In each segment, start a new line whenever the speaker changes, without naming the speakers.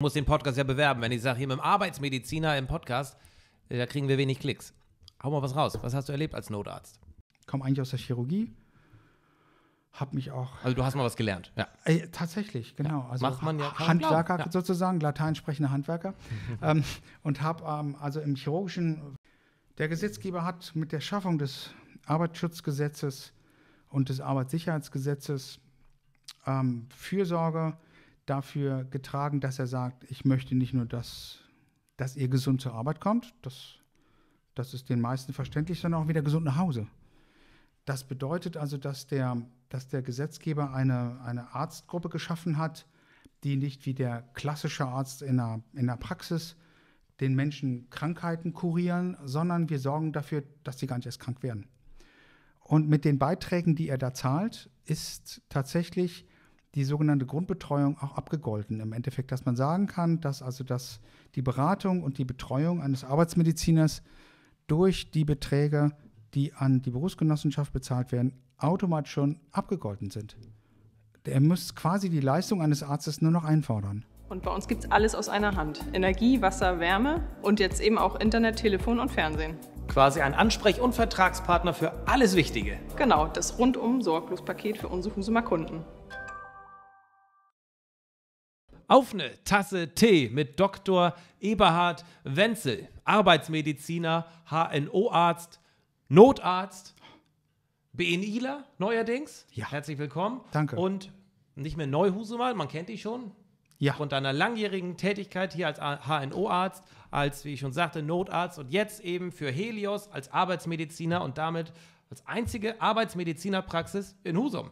muss den Podcast ja bewerben. Wenn ich sage, hier mit dem Arbeitsmediziner im Podcast, da kriegen wir wenig Klicks. Hau mal was raus. Was hast du erlebt als Notarzt?
Ich komme eigentlich aus der Chirurgie. Hab mich auch.
Also, du hast mal was gelernt. Ja. Äh, tatsächlich, genau. Ja. Also Macht man ja Handwerker ja.
sozusagen, latein sprechende Handwerker. ähm, und habe ähm, also im chirurgischen. Der Gesetzgeber hat mit der Schaffung des Arbeitsschutzgesetzes und des Arbeitssicherheitsgesetzes ähm, Fürsorge dafür getragen, dass er sagt, ich möchte nicht nur, dass, dass ihr gesund zur Arbeit kommt, das, das ist den meisten verständlich, sondern auch wieder gesund nach Hause. Das bedeutet also, dass der, dass der Gesetzgeber eine, eine Arztgruppe geschaffen hat, die nicht wie der klassische Arzt in der, in der Praxis den Menschen Krankheiten kurieren, sondern wir sorgen dafür, dass sie gar nicht erst krank werden. Und mit den Beiträgen, die er da zahlt, ist tatsächlich die sogenannte Grundbetreuung auch abgegolten. Im Endeffekt, dass man sagen kann, dass also dass die Beratung und die Betreuung eines Arbeitsmediziners durch die Beträge, die an die Berufsgenossenschaft bezahlt werden, automatisch schon abgegolten sind. Er muss quasi die Leistung eines Arztes nur noch einfordern.
Und bei uns gibt es alles aus einer Hand. Energie, Wasser, Wärme und jetzt eben auch Internet, Telefon und Fernsehen. Quasi ein Ansprech- und Vertragspartner für alles Wichtige. Genau, das rundum sorglos Paket für unsere Husumer Kunden. Auf eine Tasse Tee mit Dr. Eberhard Wenzel, Arbeitsmediziner, HNO-Arzt, Notarzt, BNIler neuerdings. Ja. Herzlich willkommen. Danke. Und nicht mehr Neuhusemal, man kennt dich schon. Ja. Von deiner langjährigen Tätigkeit hier als HNO-Arzt, als, wie ich schon sagte, Notarzt und jetzt eben für Helios als Arbeitsmediziner und damit als einzige Arbeitsmedizinerpraxis in Husum.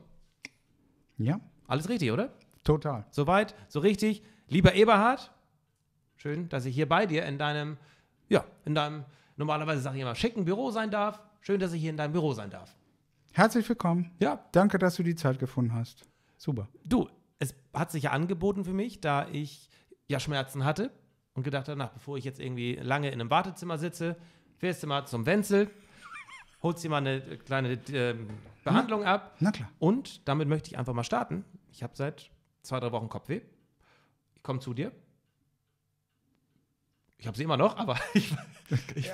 Ja. Alles richtig, oder? Total. Soweit, so richtig. Lieber Eberhard, schön, dass ich hier bei dir in deinem, ja, in deinem, normalerweise sage ich immer, schicken Büro sein darf. Schön, dass ich hier in deinem Büro sein
darf. Herzlich willkommen. Ja. Danke, dass du die Zeit gefunden hast. Super.
Du, es hat sich ja angeboten für mich, da ich ja Schmerzen hatte und gedacht habe, na, bevor ich jetzt irgendwie lange in einem Wartezimmer sitze, fährst du mal zum Wenzel, holst dir mal eine kleine äh, Behandlung ab. Na klar. Und damit möchte ich einfach mal starten. Ich habe seit zwei, drei Wochen Kopfweh. Ich komme zu dir. Ich habe sie immer noch, aber ich.
ich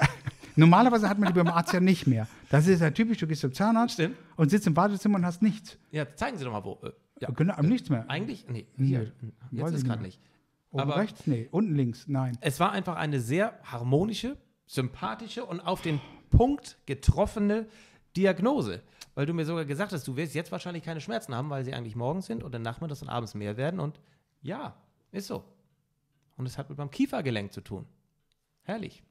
Normalerweise hat man die beim Arzt ja nicht mehr. Das ist ja typisch, du gehst zum Zahnarzt Stimmt. und sitzt im Badezimmer und hast nichts.
Ja, zeigen Sie doch mal, wo. Äh, ja.
Genau, äh, nichts mehr. Eigentlich? Nee, hier, nee, jetzt ist gerade nicht. Oben aber rechts? Nee, unten links? Nein.
Es war einfach eine sehr harmonische, sympathische und auf den Punkt getroffene Diagnose weil du mir sogar gesagt hast, du wirst jetzt wahrscheinlich keine Schmerzen haben, weil sie eigentlich morgens sind oder nachmittags und abends mehr werden. Und ja, ist so. Und es hat mit meinem Kiefergelenk zu tun. Herrlich.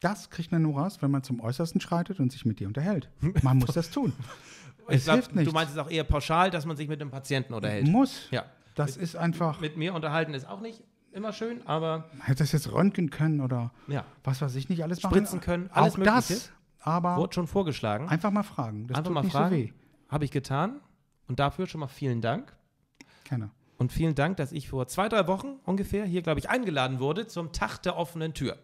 Das kriegt man nur raus, wenn man zum Äußersten schreitet und sich mit dir unterhält. Man muss das tun. es glaub, hilft nicht. Du meinst
es auch eher pauschal, dass man sich mit dem Patienten unterhält. Muss. Ja. Das mit, ist einfach. Mit mir unterhalten ist auch nicht immer schön, aber.
hätte das jetzt röntgen können oder ja. was weiß ich nicht alles machen. Spritzen können, alles auch Mögliche. das aber. Wurde schon vorgeschlagen. Einfach mal fragen. Das einfach mal fragen.
So Habe ich getan. Und dafür schon mal vielen Dank. Gerne. Und vielen Dank, dass ich vor zwei, drei Wochen ungefähr hier, glaube ich, eingeladen wurde zum Tag der offenen Tür.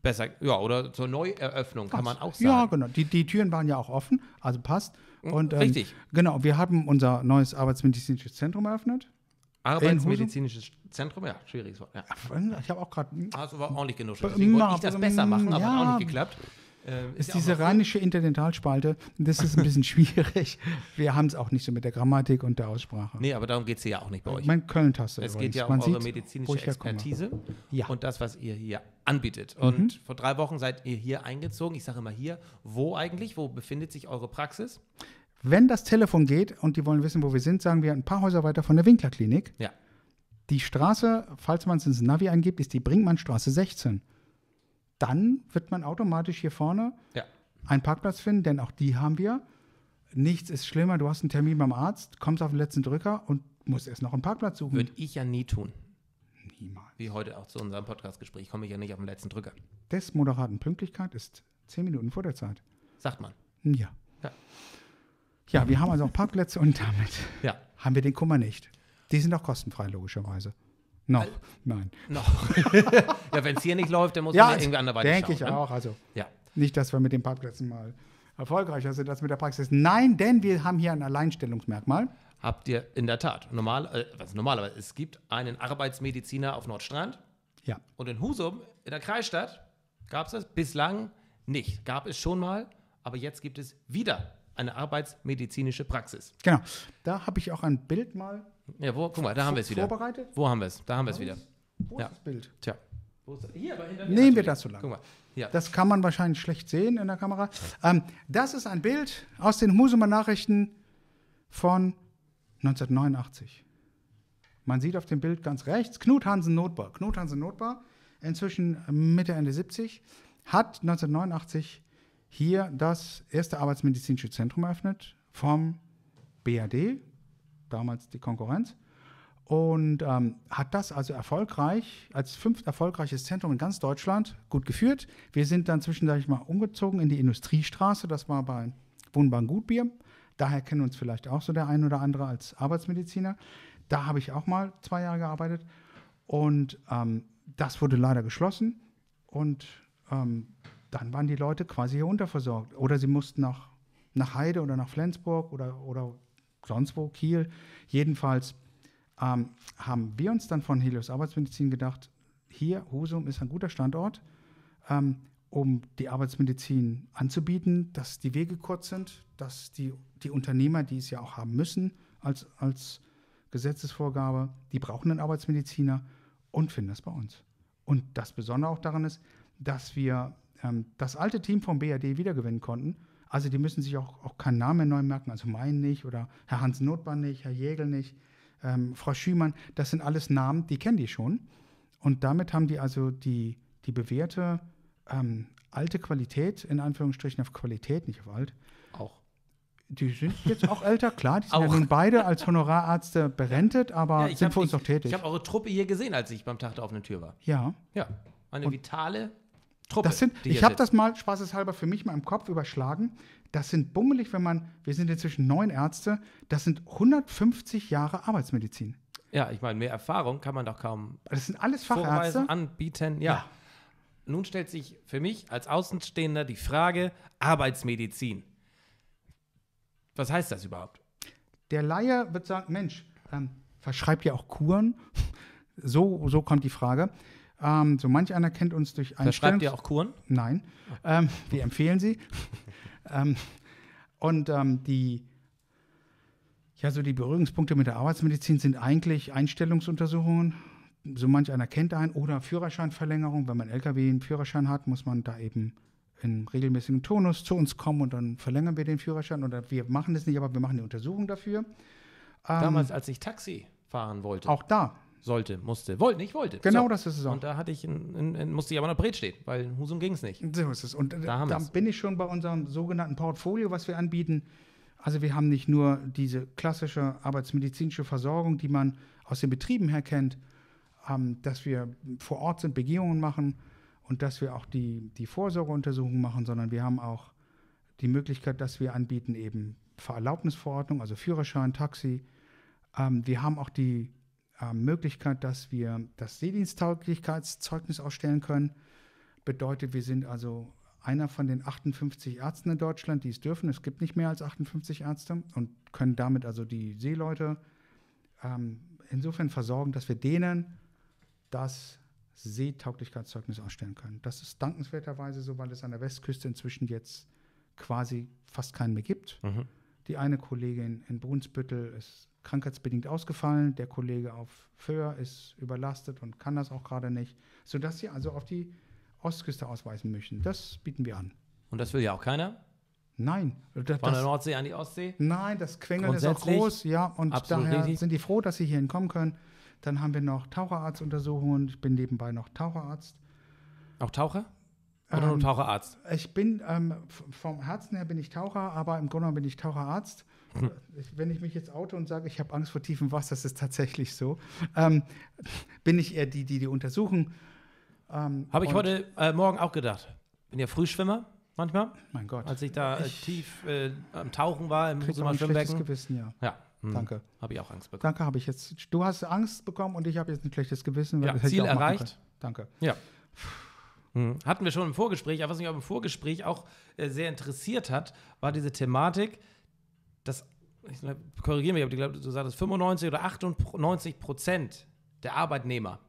Besser, ja, oder zur Neueröffnung kann man auch sagen. Ja, genau.
Die, die Türen waren ja auch offen, also passt. Mm, Und, ähm, Richtig. genau, wir haben unser neues Arbeitsmedizinisches Zentrum eröffnet. Arbeitsmedizinisches
Zentrum, ja, schwieriges Wort. Ja. Ich habe auch gerade. Hast also ah, war ordentlich genuschelt. Deswegen wollte ich das besser machen, aber ja, auch nicht geklappt. Äh, ist, diese
rheinische Interdentalspalte, das ist ein bisschen schwierig. Wir haben es auch nicht so mit der Grammatik und der Aussprache. Nee, aber darum
geht es ja auch nicht bei äh, euch. Mein Köln-Taste. Es geht ja um eure medizinische Expertise ja. und das, was ihr hier anbietet. Und mhm. vor drei Wochen seid ihr hier eingezogen. Ich sage immer hier, wo eigentlich? Wo befindet sich eure Praxis?
Wenn das Telefon geht und die wollen wissen, wo wir sind, sagen wir ein paar Häuser weiter von der Winklerklinik. Ja. Die Straße, falls man es ins Navi eingibt, ist die Brinkmannstraße 16 dann wird man automatisch hier vorne ja. einen Parkplatz finden, denn auch die haben wir. Nichts ist schlimmer, du hast einen Termin beim Arzt, kommst auf den letzten Drücker und musst erst noch einen Parkplatz suchen. Würde ich ja nie tun.
Niemals. Wie heute auch zu unserem Podcastgespräch komme ich ja nicht auf den letzten Drücker.
Des moderaten Pünktlichkeit ist zehn Minuten vor der Zeit. Sagt man. Ja. Ja, ja wir haben also auch Parkplätze und damit ja. haben wir den Kummer nicht. Die sind auch kostenfrei, logischerweise. Noch, All, nein. Noch. ja, wenn es hier nicht läuft, dann muss ja, man ja irgendwie anderweitig denke schauen. Denke ich ne? auch. Also ja. nicht, dass wir mit den Parkplätzen mal erfolgreicher sind als mit der Praxis. Nein, denn wir haben hier ein Alleinstellungsmerkmal.
Habt ihr in der Tat. Normal, äh, was normal, aber es gibt einen Arbeitsmediziner auf Nordstrand. Ja. Und in Husum, in der Kreisstadt, gab es das bislang nicht. Gab es schon mal, aber jetzt gibt es wieder eine arbeitsmedizinische Praxis.
Genau. Da habe ich auch ein Bild mal ja, wo, guck mal, da haben wir es wieder. Vorbereitet? Wo haben wir es? Da haben wir es wieder. Wo ist das Bild? Tja.
Hier, aber hinter mir. Nehmen wir
das so lang. Guck mal. Ja. Das kann man wahrscheinlich schlecht sehen in der Kamera. Ähm, das ist ein Bild aus den Husumer Nachrichten von 1989. Man sieht auf dem Bild ganz rechts Knut Hansen Notbar. Knut Hansen Notbar, inzwischen Mitte, Ende 70, hat 1989 hier das erste arbeitsmedizinische Zentrum eröffnet vom BAD, damals die Konkurrenz. Und ähm, hat das also erfolgreich, als fünft erfolgreiches Zentrum in ganz Deutschland gut geführt. Wir sind dann zwischendurch mal umgezogen in die Industriestraße, das war bei Wohnbahn Gutbier. Daher kennen uns vielleicht auch so der ein oder andere als Arbeitsmediziner. Da habe ich auch mal zwei Jahre gearbeitet. Und ähm, das wurde leider geschlossen. Und ähm, dann waren die Leute quasi hier unterversorgt. Oder sie mussten nach, nach Heide oder nach Flensburg oder, oder sonst wo, Kiel. Jedenfalls ähm, haben wir uns dann von Helios Arbeitsmedizin gedacht, hier, Husum ist ein guter Standort, ähm, um die Arbeitsmedizin anzubieten, dass die Wege kurz sind, dass die, die Unternehmer, die es ja auch haben müssen als, als Gesetzesvorgabe, die brauchen einen Arbeitsmediziner und finden das bei uns. Und das Besondere auch daran ist, dass wir ähm, das alte Team vom BRD wiedergewinnen konnten – also die müssen sich auch, auch keinen Namen neu merken, also mein nicht oder Herr Hans Notbahn nicht, Herr Jägel nicht, ähm, Frau Schümann, das sind alles Namen, die kennen die schon. Und damit haben die also die, die bewährte ähm, alte Qualität, in Anführungsstrichen auf Qualität, nicht auf alt. Auch. Die sind jetzt auch älter, klar, die sind auch. ja nun beide als Honorarärzte berentet, aber ja, sind für uns auch tätig. Ich habe
eure Truppe hier gesehen, als ich beim Tag der offenen Tür war. Ja. Ja, eine Und vitale
Truppe. Das sind, ich habe das mal spaßeshalber für mich mal im Kopf überschlagen. Das sind bummelig, wenn man, wir sind inzwischen neun Ärzte, das sind 150 Jahre Arbeitsmedizin.
Ja, ich meine, mehr Erfahrung kann man doch kaum. Das sind alles Fachärzte. Vorweisen, anbieten, ja. ja. Nun stellt sich für mich als Außenstehender die Frage: Arbeitsmedizin. Was heißt das überhaupt?
Der Laie wird sagen: Mensch, ähm, verschreibt ja auch Kuren. So, so kommt die Frage. Ähm, so manch einer kennt uns durch Einstellungs... Verschreibt ihr auch Kuren? Nein, ähm, wir empfehlen sie. ähm, und ähm, die, ja, so die Berührungspunkte mit der Arbeitsmedizin sind eigentlich Einstellungsuntersuchungen. So manch einer kennt einen oder Führerscheinverlängerung. Wenn man LKW einen Führerschein hat, muss man da eben in regelmäßigen Tonus zu uns kommen und dann verlängern wir den Führerschein. Oder wir machen das nicht, aber wir machen eine Untersuchung dafür. Ähm, Damals, als
ich Taxi fahren wollte. Auch da sollte, musste, wollte, nicht wollte. Genau so. das ist es auch. Und da hatte ich in, in, in, musste ich aber noch Bret stehen, weil in Husum ging es nicht. So ist es. Und äh, da, da
bin ich schon bei unserem sogenannten Portfolio, was wir anbieten. Also wir haben nicht nur diese klassische arbeitsmedizinische Versorgung, die man aus den Betrieben her kennt, ähm, dass wir vor Ort sind, Begehungen machen und dass wir auch die, die Vorsorgeuntersuchungen machen, sondern wir haben auch die Möglichkeit, dass wir anbieten eben Vererlaubnisverordnung, also Führerschein, Taxi. Ähm, wir haben auch die ähm, Möglichkeit, dass wir das Seediensttauglichkeitszeugnis ausstellen können. Bedeutet, wir sind also einer von den 58 Ärzten in Deutschland, die es dürfen. Es gibt nicht mehr als 58 Ärzte und können damit also die Seeleute ähm, insofern versorgen, dass wir denen das Seetauglichkeitszeugnis ausstellen können. Das ist dankenswerterweise so, weil es an der Westküste inzwischen jetzt quasi fast keinen mehr gibt. Mhm. Die eine Kollegin in Brunsbüttel ist krankheitsbedingt ausgefallen, der Kollege auf Föhr ist überlastet und kann das auch gerade nicht, sodass sie also auf die Ostküste ausweisen möchten. Das bieten wir an.
Und das will ja auch keiner? Nein. Das, Von der Nordsee an die Ostsee? Nein, das
Quengeln ist auch groß, ja, und daher richtig. sind die froh, dass sie hier hinkommen können. Dann haben wir noch Taucherarztuntersuchungen. Ich bin nebenbei noch Taucherarzt. Auch Taucher? Oder ähm, nur Taucherarzt? Ich bin, ähm, vom Herzen her bin ich Taucher, aber im Grunde bin ich Taucherarzt wenn ich mich jetzt oute und sage, ich habe Angst vor tiefem Wasser, das ist tatsächlich so, ähm, bin ich eher die, die die untersuchen. Ähm, habe ich heute
äh, Morgen auch gedacht. Bin ja Frühschwimmer manchmal. Mein Gott. Als ich da äh, tief äh, am Tauchen war im Husumer Schwimmbecken. Gewissen, ja. ja. Hm. Danke. Habe ich auch Angst bekommen.
Danke, habe ich jetzt. Du hast Angst bekommen und ich habe jetzt ein schlechtes Gewissen. ja, Ziel erreicht. Danke. Ja. Hm.
Hatten wir schon im Vorgespräch, aber was mich auch im Vorgespräch auch äh, sehr interessiert hat, war diese Thematik, dass, ich korrigiere mich, aber ich glaube, du sagst, 95 oder 98 Prozent der Arbeitnehmer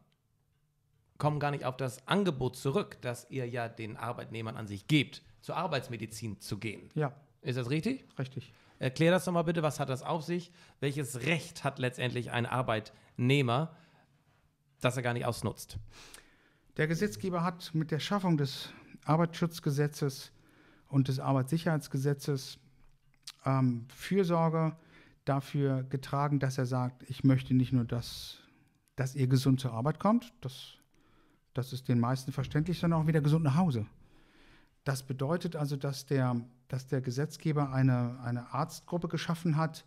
kommen gar nicht auf das Angebot zurück, das ihr ja den Arbeitnehmern an sich gebt, zur Arbeitsmedizin zu gehen. Ja. Ist das richtig? Richtig. Erklär das doch mal bitte, was hat das auf sich? Welches Recht hat letztendlich ein Arbeitnehmer, das er gar nicht ausnutzt?
Der Gesetzgeber hat mit der Schaffung des Arbeitsschutzgesetzes und des Arbeitssicherheitsgesetzes ähm, Fürsorge dafür getragen, dass er sagt, ich möchte nicht nur, dass, dass ihr gesund zur Arbeit kommt, das, das ist den meisten verständlich, sondern auch wieder gesund nach Hause. Das bedeutet also, dass der, dass der Gesetzgeber eine, eine Arztgruppe geschaffen hat,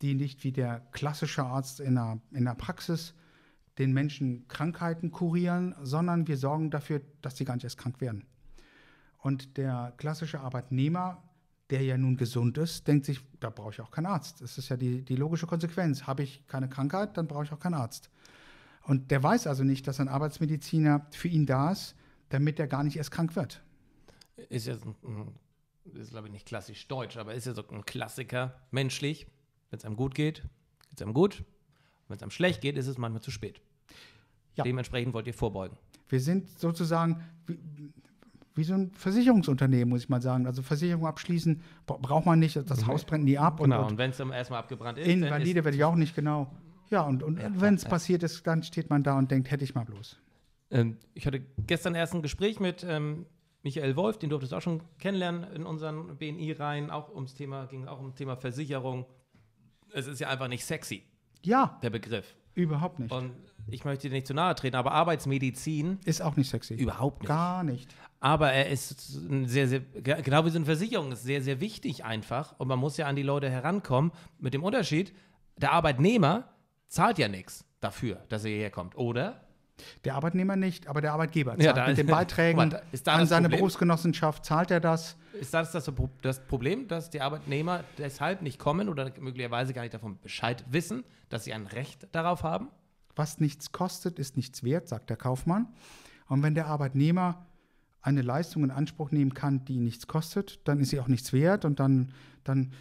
die nicht wie der klassische Arzt in der, in der Praxis den Menschen Krankheiten kurieren, sondern wir sorgen dafür, dass sie gar nicht erst krank werden. Und der klassische Arbeitnehmer der ja nun gesund ist, denkt sich, da brauche ich auch keinen Arzt. Das ist ja die, die logische Konsequenz. Habe ich keine Krankheit, dann brauche ich auch keinen Arzt. Und der weiß also nicht, dass ein Arbeitsmediziner für ihn da ist, damit er gar nicht erst krank wird.
Ist ja, ist glaube ich nicht klassisch deutsch, aber ist ja so ein Klassiker menschlich. Wenn es einem gut geht, geht es einem gut. Wenn es einem schlecht geht, ist es manchmal zu spät. Ja. Dementsprechend wollt ihr vorbeugen.
Wir sind sozusagen, wie so ein Versicherungsunternehmen, muss ich mal sagen. Also Versicherung abschließen braucht man nicht, das mhm. Haus brennt nie ab. Genau, und,
und wenn es erstmal abgebrannt ist. Invalide werde ich
auch nicht, genau. Ja, und, und ja, wenn es ja. passiert ist, dann steht man da und denkt, hätte ich mal bloß.
Ähm, ich hatte gestern erst ein Gespräch mit ähm, Michael Wolf, den durftest du auch schon kennenlernen in unseren BNI-Reihen, auch ums Thema, ging auch um Thema Versicherung. Es ist ja einfach nicht sexy. Ja. Der Begriff.
Überhaupt nicht. Und
ich möchte dir nicht zu nahe treten, aber Arbeitsmedizin. Ist auch nicht sexy. Überhaupt nicht. Gar nicht. Aber er ist ein sehr, sehr, genau wie so eine Versicherung, ist sehr, sehr wichtig einfach. Und man muss ja an die Leute herankommen, mit dem Unterschied,
der Arbeitnehmer zahlt ja nichts
dafür, dass er hierher kommt, oder?
Der Arbeitnehmer nicht, aber der Arbeitgeber zahlt ja, da, mit den Beiträgen da an seine Problem? Berufsgenossenschaft, zahlt er das.
Ist das das, das Problem, dass die Arbeitnehmer deshalb nicht kommen oder möglicherweise gar nicht davon Bescheid wissen, dass sie ein Recht darauf haben?
Was nichts kostet, ist nichts wert, sagt der Kaufmann. Und wenn der Arbeitnehmer eine Leistung in Anspruch nehmen kann, die nichts kostet, dann ist sie auch nichts wert und dann, dann,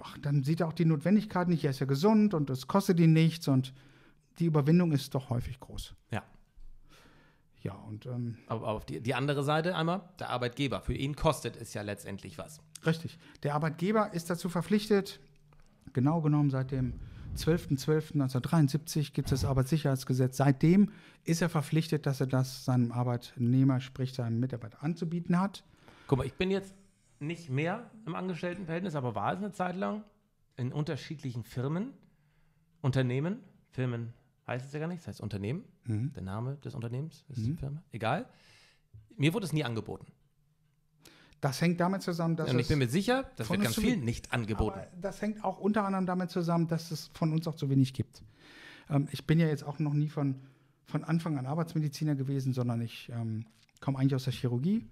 ach, dann sieht er auch die Notwendigkeit nicht, er ist ja gesund und es kostet ihn nichts und die Überwindung ist doch häufig groß.
Ja. Ja, und. Ähm, aber auf die, die andere Seite einmal, der Arbeitgeber. Für ihn kostet es ja letztendlich was.
Richtig. Der Arbeitgeber ist dazu verpflichtet, genau genommen seit dem 12.12.1973 gibt es das Arbeitssicherheitsgesetz. Seitdem ist er verpflichtet, dass er das seinem Arbeitnehmer, sprich seinem Mitarbeiter, anzubieten hat.
Guck mal, ich bin jetzt nicht mehr im Angestelltenverhältnis, aber war es eine Zeit lang in unterschiedlichen Firmen, Unternehmen, Firmen heißt es ja gar nicht, das heißt Unternehmen, mhm. der Name des Unternehmens ist mhm. Firma, egal. Mir wurde es nie angeboten.
Das hängt damit zusammen, dass. Und ich bin mir sicher, das wird ganz viel nicht angeboten. das hängt auch unter anderem damit zusammen, dass es von uns auch zu wenig gibt. Ähm, ich bin ja jetzt auch noch nie von, von Anfang an Arbeitsmediziner gewesen, sondern ich ähm, komme eigentlich aus der Chirurgie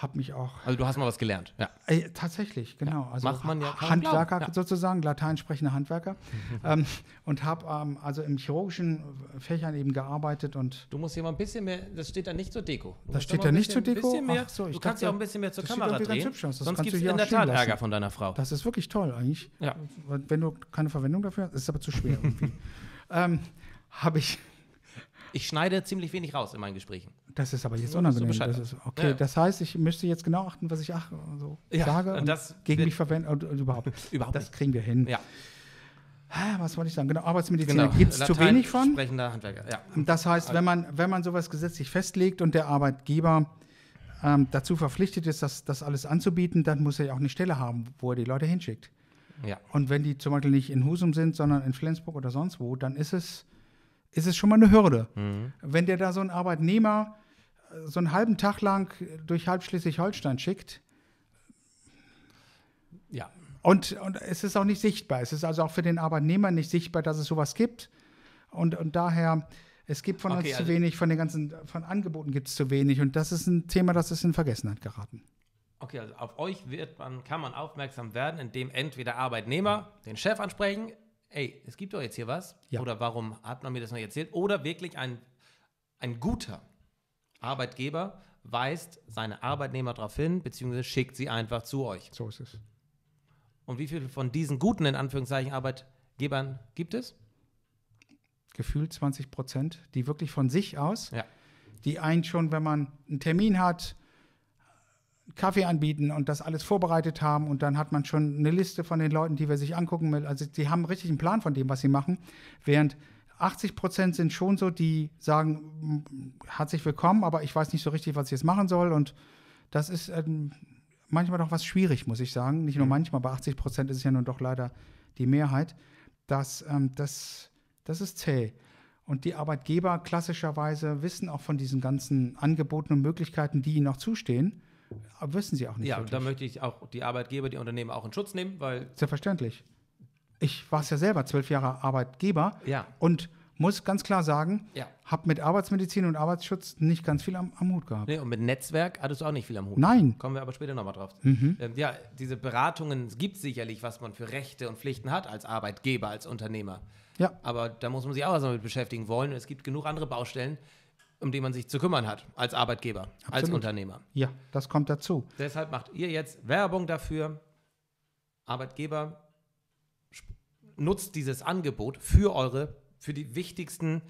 habe mich auch.
Also du hast mal was gelernt, ja. Äh,
tatsächlich, genau. Ja. Also Macht man ja Handwerker ja. sozusagen, latein sprechende Handwerker. ähm, und habe ähm, also im chirurgischen Fächern eben gearbeitet und.
Du musst hier mal ein bisschen mehr, das steht da nicht zur Deko. Du das steht da, nicht zur Deko. Mehr, Ach so, ich du kannst ja auch ein bisschen mehr zur Kamera drehen. Sonst gibt es in der Tat lassen. Ärger von deiner Frau.
Das ist wirklich toll eigentlich. Ja. Wenn du keine Verwendung dafür hast, ist es aber zu schwer irgendwie. ähm, habe ich
ich schneide ziemlich wenig raus in meinen Gesprächen. Das ist aber jetzt unangenehm. So das ist, okay, ja. das
heißt, ich müsste jetzt genau achten, was ich ach, so ja, sage und, und gegen mich verwende und, und überhaupt. überhaupt das nicht. kriegen wir hin. Ja. Was wollte ich sagen? Genau, Arbeitsmediziner genau. gibt es zu wenig von.
Sprechender Handwerker, ja. Das
heißt, wenn man, wenn man sowas gesetzlich festlegt und der Arbeitgeber ähm, dazu verpflichtet ist, das, das alles anzubieten, dann muss er ja auch eine Stelle haben, wo er die Leute hinschickt. Ja. Und wenn die zum Beispiel nicht in Husum sind, sondern in Flensburg oder sonst wo, dann ist es ist es schon mal eine Hürde. Mhm. Wenn der da so einen Arbeitnehmer äh, so einen halben Tag lang durch halb Schleswig-Holstein schickt, ja. Und, und es ist auch nicht sichtbar. Es ist also auch für den Arbeitnehmer nicht sichtbar, dass es sowas gibt. Und, und daher, es gibt von okay, uns also zu wenig, von den ganzen von Angeboten gibt es zu wenig. Und das ist ein Thema, das ist in Vergessenheit geraten.
Okay, also auf euch wird man, kann man aufmerksam werden, indem entweder Arbeitnehmer den Chef ansprechen, ey, es gibt doch jetzt hier was. Ja. Oder warum hat man mir das noch erzählt? Oder wirklich ein, ein guter Arbeitgeber weist seine Arbeitnehmer darauf hin, beziehungsweise schickt sie einfach zu euch. So ist es. Und wie viele von diesen guten, in Anführungszeichen, Arbeitgebern gibt es?
Gefühlt 20 Prozent, die wirklich von sich aus, ja. die einen schon, wenn man einen Termin hat, Kaffee anbieten und das alles vorbereitet haben und dann hat man schon eine Liste von den Leuten, die wir sich angucken. will. Also die haben richtig einen Plan von dem, was sie machen, während 80 Prozent sind schon so, die sagen, herzlich willkommen, aber ich weiß nicht so richtig, was ich jetzt machen soll. Und das ist ähm, manchmal doch was schwierig, muss ich sagen. Nicht nur mhm. manchmal, bei 80 Prozent ist es ja nun doch leider die Mehrheit. Das, ähm, das, das ist zäh. Und die Arbeitgeber klassischerweise wissen auch von diesen ganzen Angeboten und Möglichkeiten, die ihnen noch zustehen wissen sie auch nicht. Ja, wirklich. und da
möchte ich auch die Arbeitgeber, die Unternehmen auch in Schutz nehmen, weil.
Selbstverständlich. Ich war es ja selber zwölf Jahre Arbeitgeber ja. und muss ganz klar sagen, ja. habe mit Arbeitsmedizin und Arbeitsschutz nicht ganz viel am, am, Hut gehabt.
Nee, und mit Netzwerk hattest du auch nicht viel am Hut. Nein. Kommen wir aber später nochmal drauf. Mhm. Ähm, ja, diese Beratungen gibt sicherlich, was man für Rechte und Pflichten hat als Arbeitgeber, als Unternehmer. Ja. Aber da muss man sich auch erstmal also mit beschäftigen wollen. Es gibt genug andere Baustellen, um die man sich zu kümmern hat, als Arbeitgeber, Absolut. als Unternehmer.
Ja, das kommt dazu.
Deshalb macht ihr jetzt Werbung dafür. Arbeitgeber, nutzt dieses Angebot für eure, für die wichtigsten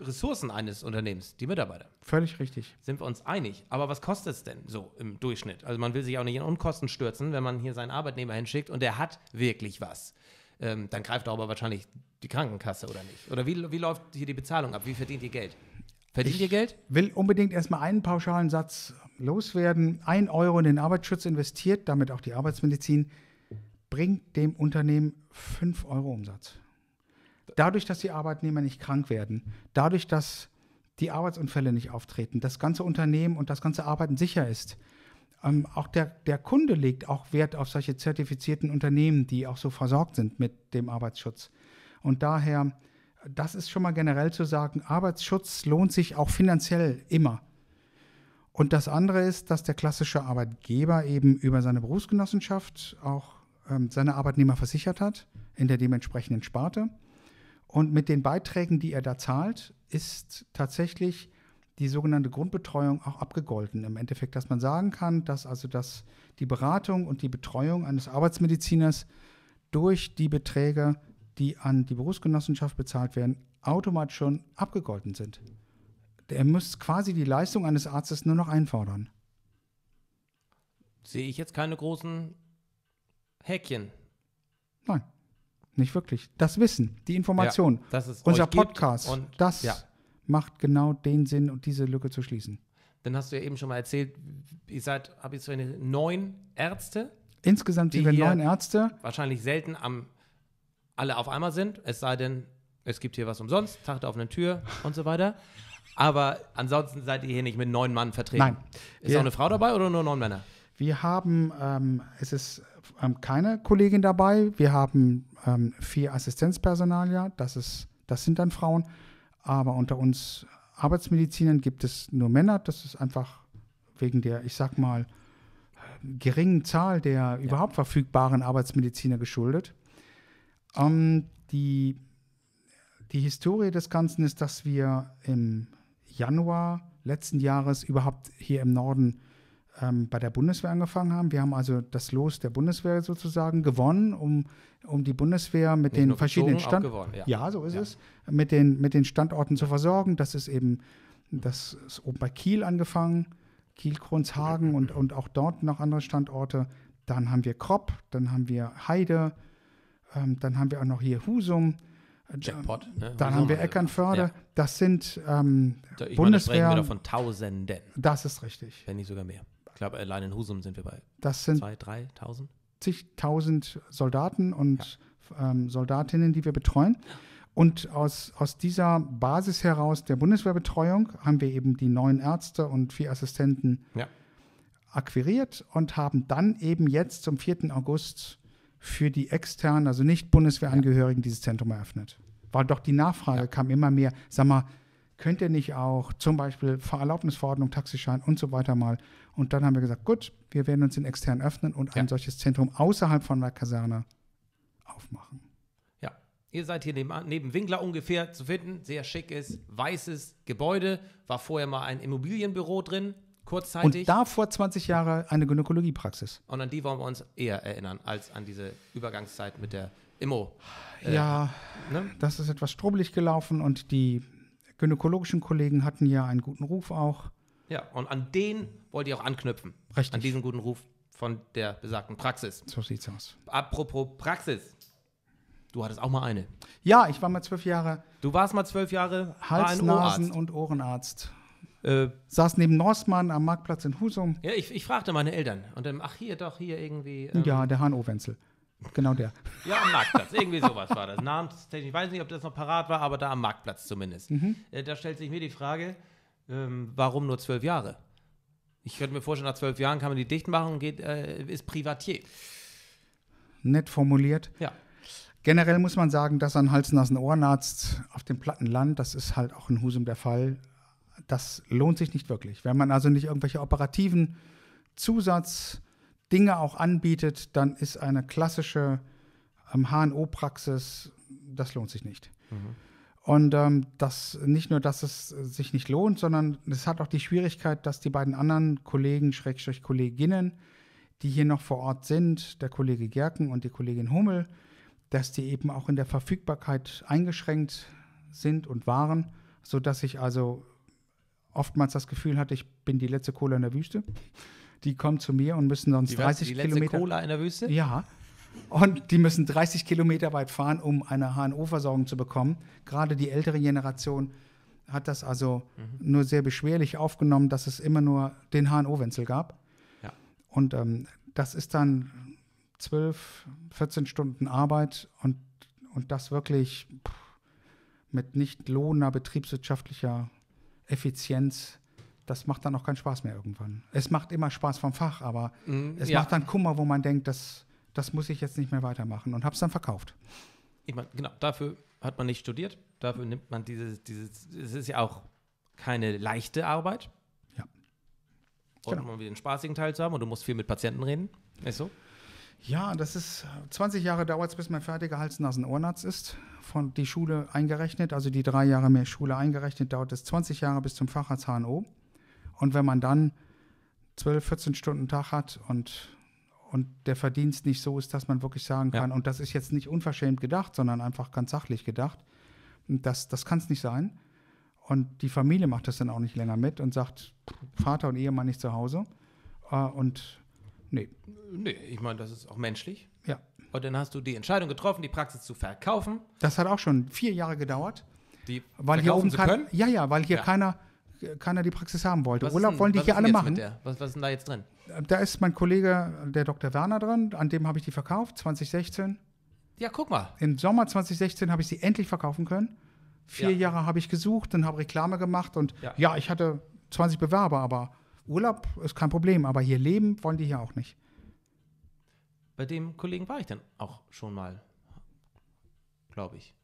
Ressourcen eines Unternehmens, die Mitarbeiter.
Völlig richtig.
Sind wir uns einig. Aber was kostet es denn so im Durchschnitt? Also man will sich auch nicht in Unkosten stürzen, wenn man hier seinen Arbeitnehmer hinschickt und der hat wirklich was. Ähm, dann greift auch aber wahrscheinlich die Krankenkasse oder nicht. Oder wie, wie läuft hier die Bezahlung ab? Wie verdient ihr Geld?
Verdient ich ihr Geld? will unbedingt erstmal einen pauschalen Satz loswerden. Ein Euro in den Arbeitsschutz investiert, damit auch die Arbeitsmedizin, bringt dem Unternehmen fünf Euro Umsatz. Dadurch, dass die Arbeitnehmer nicht krank werden, dadurch, dass die Arbeitsunfälle nicht auftreten, das ganze Unternehmen und das ganze Arbeiten sicher ist. Ähm, auch der, der Kunde legt auch Wert auf solche zertifizierten Unternehmen, die auch so versorgt sind mit dem Arbeitsschutz. Und daher das ist schon mal generell zu sagen, Arbeitsschutz lohnt sich auch finanziell immer. Und das andere ist, dass der klassische Arbeitgeber eben über seine Berufsgenossenschaft auch ähm, seine Arbeitnehmer versichert hat, in der dementsprechenden Sparte. Und mit den Beiträgen, die er da zahlt, ist tatsächlich die sogenannte Grundbetreuung auch abgegolten. Im Endeffekt, dass man sagen kann, dass also das, die Beratung und die Betreuung eines Arbeitsmediziners durch die Beträge die an die Berufsgenossenschaft bezahlt werden, automatisch schon abgegolten sind. Er müsste quasi die Leistung eines Arztes nur noch einfordern.
Sehe ich jetzt keine großen Häkchen?
Nein, nicht wirklich. Das Wissen, die Information, ja, unser Podcast, das ja. macht genau den Sinn, und diese Lücke zu schließen.
Dann hast du ja eben schon mal erzählt, ihr seid, habe ich so eine neun Ärzte. Insgesamt sind wir neun Ärzte. Wahrscheinlich selten am alle auf einmal sind, es sei denn, es gibt hier was umsonst, Tag auf eine Tür und so weiter. Aber ansonsten seid ihr hier nicht mit neun Mann vertreten. Nein. Ist auch eine Frau dabei oder nur neun Männer?
Wir haben, ähm, es ist ähm, keine Kollegin dabei. Wir haben ähm, vier Assistenzpersonalia. Das, ist, das sind dann Frauen. Aber unter uns Arbeitsmedizinern gibt es nur Männer. Das ist einfach wegen der, ich sag mal, äh, geringen Zahl der ja. überhaupt verfügbaren Arbeitsmediziner geschuldet. Ähm, die, die Historie des Ganzen ist, dass wir im Januar letzten Jahres überhaupt hier im Norden ähm, bei der Bundeswehr angefangen haben. Wir haben also das Los der Bundeswehr sozusagen gewonnen, um, um die Bundeswehr mit Nicht den verschiedenen Standorten, ja. ja. so ist ja. es, mit den, mit den Standorten zu versorgen. Das ist eben, das ist oben bei Kiel angefangen, Kiel, Kronshagen und, und auch dort noch andere Standorte. Dann haben wir Kropp, dann haben wir Heide, ähm, dann haben wir auch noch hier Husum. Äh,
Jackpot. Ne? Dann haben wir äh,
Eckernförde. Ja. Das sind ähm, ich Bundeswehr. Meine, da sprechen wir von
Tausenden. Das ist richtig. Wenn nicht sogar mehr. Ich glaube, allein in
Husum sind wir bei das sind zwei, drei, tausend. Zigtausend Soldaten und ja. ähm, Soldatinnen, die wir betreuen. Und aus, aus dieser Basis heraus der Bundeswehrbetreuung haben wir eben die neuen Ärzte und vier Assistenten ja. akquiriert und haben dann eben jetzt zum 4. August für die externen, also nicht Bundeswehrangehörigen, ja. dieses Zentrum eröffnet. Weil doch die Nachfrage ja. kam immer mehr, sag mal, könnt ihr nicht auch zum Beispiel Fahrerlaubnisverordnung, Taxischein und so weiter mal. Und dann haben wir gesagt, gut, wir werden uns den externen öffnen und ja. ein solches Zentrum außerhalb von der Kaserne aufmachen. Ja,
ihr seid hier neben, neben Winkler ungefähr zu finden. Sehr schickes, weißes Gebäude. War vorher mal ein Immobilienbüro drin kurzzeitig. Und da
vor 20 Jahren eine Gynäkologiepraxis.
Und an die wollen wir uns eher erinnern, als an diese Übergangszeit mit der Immo. Äh, ja,
ne? das ist etwas strubbelig gelaufen und die gynäkologischen Kollegen hatten ja einen guten Ruf auch.
Ja, und an den wollt ihr auch anknüpfen. Richtig. An diesen guten Ruf von der besagten Praxis. So sieht's aus. Apropos Praxis.
Du hattest auch mal eine. Ja, ich war mal zwölf Jahre. Du warst mal zwölf Jahre Hals, Nasen- und Ohrenarzt. Äh, Saß neben Norsmann am Marktplatz in Husum.
Ja, ich, ich fragte meine Eltern. Und dann, ach, hier doch, hier irgendwie. Ähm,
ja, der hahn wenzel Genau der.
Ja, am Marktplatz. Irgendwie sowas war das. Namenstechnisch. Ich weiß nicht, ob das noch parat war, aber da am Marktplatz zumindest. Mhm. Äh, da stellt sich mir die Frage, ähm, warum nur zwölf Jahre? Ich könnte mir vorstellen, nach zwölf Jahren kann man die dicht machen und geht, äh, ist Privatier.
Nett formuliert. Ja. Generell muss man sagen, dass ein halsnassen Ohrenarzt auf dem platten Land, das ist halt auch in Husum der Fall, das lohnt sich nicht wirklich. Wenn man also nicht irgendwelche operativen Zusatzdinge auch anbietet, dann ist eine klassische ähm, HNO-Praxis, das lohnt sich nicht. Mhm. Und ähm, das nicht nur, dass es sich nicht lohnt, sondern es hat auch die Schwierigkeit, dass die beiden anderen Kollegen, Schrägstrich Kolleginnen, die hier noch vor Ort sind, der Kollege Gerken und die Kollegin Hummel, dass die eben auch in der Verfügbarkeit eingeschränkt sind und waren, sodass ich also oftmals das Gefühl hatte, ich bin die letzte Cola in der Wüste. Die kommen zu mir und müssen sonst die 30 die Kilometer. Letzte Cola in der Wüste? Ja. Und die müssen 30 Kilometer weit fahren, um eine HNO-Versorgung zu bekommen. Gerade die ältere Generation hat das also mhm. nur sehr beschwerlich aufgenommen, dass es immer nur den HNO-Wenzel gab. Ja. Und ähm, das ist dann 12, 14 Stunden Arbeit und, und das wirklich pff, mit nicht lohnender betriebswirtschaftlicher Effizienz, das macht dann auch keinen Spaß mehr irgendwann. Es macht immer Spaß vom Fach, aber mhm, es ja. macht dann Kummer, wo man denkt, das, das muss ich jetzt nicht mehr weitermachen und habe es dann verkauft.
Ich meine, genau, dafür hat man nicht studiert, dafür nimmt man dieses, dieses, es ist ja auch keine leichte Arbeit. Ja. Genau. Und um wieder den spaßigen Teil zu haben und du musst viel mit Patienten reden, ist so.
Ja, das ist 20 äh, Jahre dauert es, bis man fertiger hals nasen Ohrnatz ist. Von die Schule eingerechnet, also die drei Jahre mehr Schule eingerechnet, dauert es 20 Jahre bis zum Facharzt HNO. Und wenn man dann 12, 14 Stunden Tag hat und, und der Verdienst nicht so ist, dass man wirklich sagen kann, ja. und das ist jetzt nicht unverschämt gedacht, sondern einfach ganz sachlich gedacht, das, das kann es nicht sein. Und die Familie macht das dann auch nicht länger mit und sagt, Vater und Ehemann nicht zu Hause. Äh, und Nee.
Nee, ich meine, das ist auch menschlich. Ja. Und dann hast du die Entscheidung getroffen, die Praxis zu verkaufen.
Das hat auch schon vier Jahre gedauert.
Die weil hier oben können? Ja,
ja, weil hier ja. keiner keiner die Praxis haben wollte. Was Urlaub wollen die hier alle machen.
Was, was ist denn da jetzt drin?
Da ist mein Kollege, der Dr. Werner drin, an dem habe ich die verkauft, 2016. Ja, guck mal. Im Sommer 2016 habe ich sie endlich verkaufen können. Vier ja. Jahre habe ich gesucht und habe Reklame gemacht und ja. ja, ich hatte 20 Bewerber, aber Urlaub ist kein Problem, aber hier leben wollen die hier auch nicht.
Bei dem Kollegen war ich dann auch schon mal, glaube ich.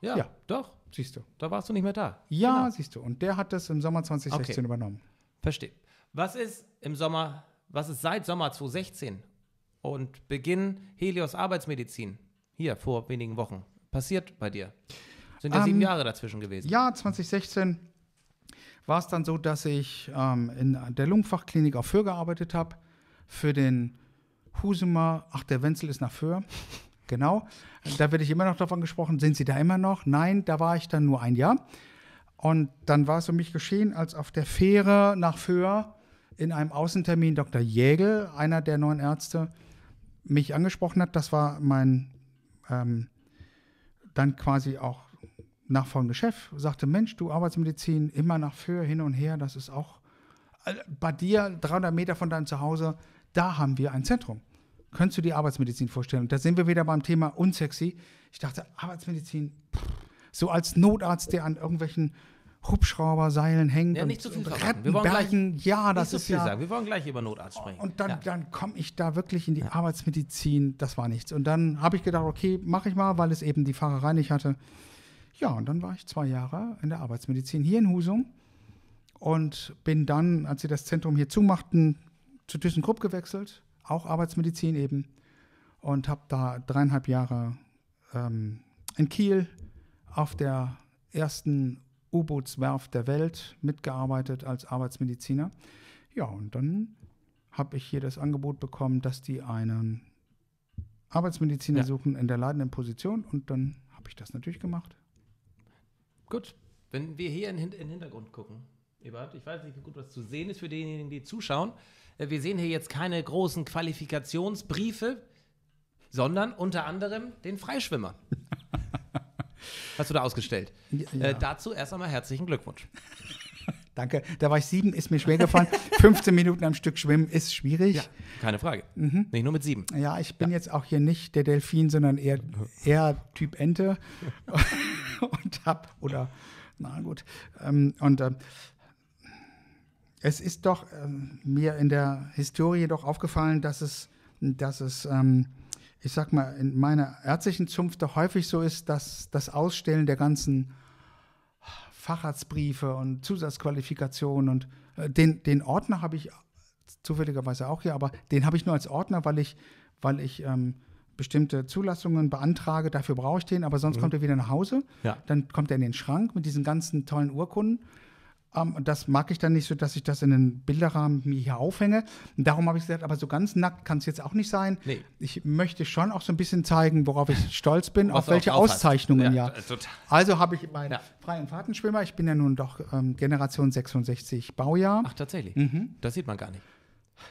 Ja, ja, doch. Siehst du. Da warst du nicht mehr da. Ja, genau.
siehst du. Und der hat das im Sommer 2016 okay. übernommen. Verstehe.
Was ist im Sommer, was ist seit Sommer 2016 und Beginn Helios Arbeitsmedizin hier vor wenigen Wochen passiert bei dir? Sind ja um, sieben ähm, Jahre dazwischen gewesen.
Ja, 2016 war es dann so, dass ich ähm, in der Lungenfachklinik auf Föhr gearbeitet habe. Für den Husumer, ach, der Wenzel ist nach Föhr. genau. Da werde ich immer noch davon gesprochen. Sind Sie da immer noch? Nein, da war ich dann nur ein Jahr. Und dann war es um mich geschehen, als auf der Fähre nach Föhr in einem Außentermin Dr. Jägel, einer der neuen Ärzte, mich angesprochen hat. Das war mein ähm, dann quasi auch nachfolgende Chef sagte, Mensch, du Arbeitsmedizin, immer nach für, hin und her, das ist auch äh, bei dir, 300 Meter von deinem Zuhause, da haben wir ein Zentrum. Könntest du dir Arbeitsmedizin vorstellen? Und da sind wir wieder beim Thema unsexy. Ich dachte, Arbeitsmedizin, so als Notarzt, der an irgendwelchen Hubschrauberseilen hängt. Ja, nicht zu viel verraten. Wir wollen Bergen. gleich, ja, das so ist ja, sagen.
Wir wollen gleich über Notarzt sprechen. Und dann, ja.
dann komme ich da wirklich in die ja. Arbeitsmedizin. Das war nichts. Und dann habe ich gedacht, okay, mache ich mal, weil es eben die Fahrerei nicht hatte. Ja, und dann war ich zwei Jahre in der Arbeitsmedizin hier in Husum und bin dann, als sie das Zentrum hier zumachten, zu ThyssenKrupp gewechselt, auch Arbeitsmedizin eben, und habe da dreieinhalb Jahre ähm, in Kiel auf der ersten U-Bootswerft der Welt mitgearbeitet als Arbeitsmediziner. Ja, und dann habe ich hier das Angebot bekommen, dass die einen Arbeitsmediziner ja. suchen in der leitenden Position und dann habe ich das natürlich gemacht.
Gut. Wenn wir hier in, in den Hintergrund gucken, Ebert, ich weiß nicht, wie gut was zu sehen ist für diejenigen, die zuschauen. Äh, wir sehen hier jetzt keine großen Qualifikationsbriefe, sondern unter anderem den Freischwimmer. Hast du da ausgestellt? ja. Äh, dazu erst einmal herzlichen Glückwunsch.
Danke. Da war ich sieben, ist mir schwer gefallen. 15 Minuten am Stück schwimmen ist schwierig. Ja,
keine Frage. Mhm. Nicht nur mit sieben.
Ja, ich bin ja. jetzt auch hier nicht der Delfin, sondern eher, eher Typ Ente. und habe, oder, na gut, ähm, und äh, es ist doch äh, mir in der Historie doch aufgefallen, dass es, dass es, ähm, ich sag mal, in meiner ärztlichen Zunft doch häufig so ist, dass das Ausstellen der ganzen Facharztbriefe und Zusatzqualifikationen und äh, den, den Ordner habe ich zufälligerweise auch hier, aber den habe ich nur als Ordner, weil ich, weil ich ähm, bestimmte Zulassungen beantrage, dafür brauche ich den, aber sonst mhm. kommt er wieder nach Hause. Ja. Dann kommt er in den Schrank mit diesen ganzen tollen Urkunden. Um, ähm, das mag ich dann nicht so, dass ich das in den Bilderrahmen mir hier aufhänge. Und darum habe ich gesagt, aber so ganz nackt kann es jetzt auch nicht sein. Nee. Ich möchte schon auch so ein bisschen zeigen, worauf ich stolz bin, auf welche Auszeichnungen ja. ja. Äh, also habe ich meinen ja. freien Fahrtenschwimmer. Ich bin ja nun doch ähm, Generation 66 Baujahr. Ach, tatsächlich. Mhm. Das sieht man gar nicht.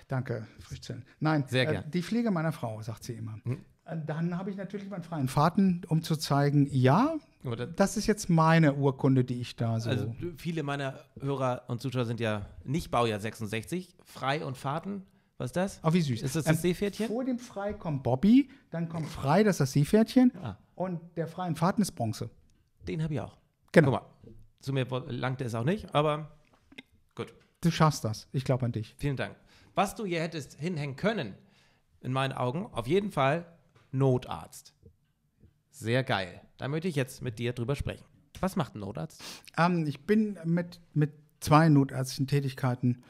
Danke, Frischzellen. Nein, Sehr äh, gern. die Pflege meiner Frau, sagt sie immer. Mhm. Äh, dann habe ich natürlich meinen freien Fahrten, um zu zeigen, ja, Oder das ist jetzt meine Urkunde, die ich da so. Also
viele meiner Hörer und Zuschauer sind ja nicht Baujahr 66, frei und Fahrten. Was ist das? Oh, wie süß. Ist das das ähm,
Seepferdchen? Vor dem Frei kommt Bobby, dann kommt Frei, das ist das Seepferdchen. Ah. Und der freien Fahrten ist Bronze. Den habe ich auch. Genau. Mal,
zu mir langte es auch nicht, aber gut.
Du schaffst das. Ich glaube an dich.
Vielen Dank. Was du hier hättest hinhängen können, in meinen Augen, auf jeden Fall Notarzt. Sehr geil. Da möchte ich jetzt mit dir drüber sprechen. Was macht ein Notarzt?
Ähm, ich bin mit, mit zwei notärztlichen Tätigkeiten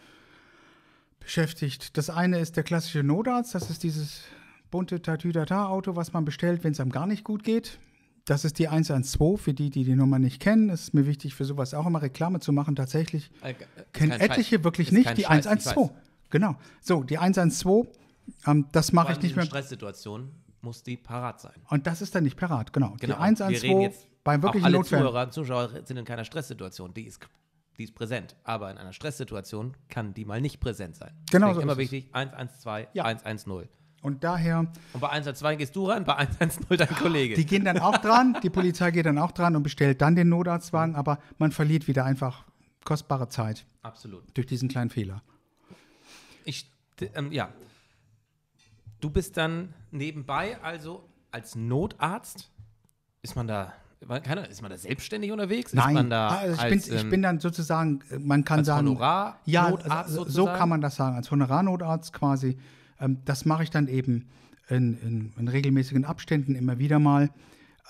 beschäftigt. Das eine ist der klassische Notarzt. Das ist dieses bunte Tatütata-Auto, was man bestellt, wenn es einem gar nicht gut geht. Das ist die 112 für die, die die Nummer nicht kennen. Es ist mir wichtig, für sowas auch immer Reklame zu machen. Tatsächlich äh, äh kennen etliche Scheiß. wirklich ist nicht die Scheiß, 112. Genau. So, die 112, ähm, das mache ich nicht mehr.
Stresssituationen muss die parat sein.
Und das ist dann nicht parat, genau. genau. Die 112 wir reden jetzt bei wirklich alle Notfällen.
Zuhörer und Zuschauer sind in keiner Stresssituation, die ist, die ist präsent. Aber in einer Stresssituation kann die mal nicht präsent sein. Genau Deswegen so immer wichtig, 112, ja. 110.
Und daher. Und
bei 112 gehst du ran, bei 110 dein Kollege. Die gehen dann
auch dran, die Polizei geht dann auch dran und bestellt dann den Notarztwagen, aber man verliert wieder einfach kostbare Zeit. Absolut. Durch diesen kleinen Fehler.
Ich, ähm, ja. Du bist dann nebenbei, also als Notarzt, ist man da keine, ist man da selbstständig unterwegs? Nein, ah, also ich, als, bin, ich, ähm, bin,
dann sozusagen, äh, man kann als sagen. Honorar ja, also Notarzt so kann man das sagen, als Honorarnotarzt quasi. Ähm, das mache ich dann eben in, in, in, regelmäßigen Abständen immer wieder mal.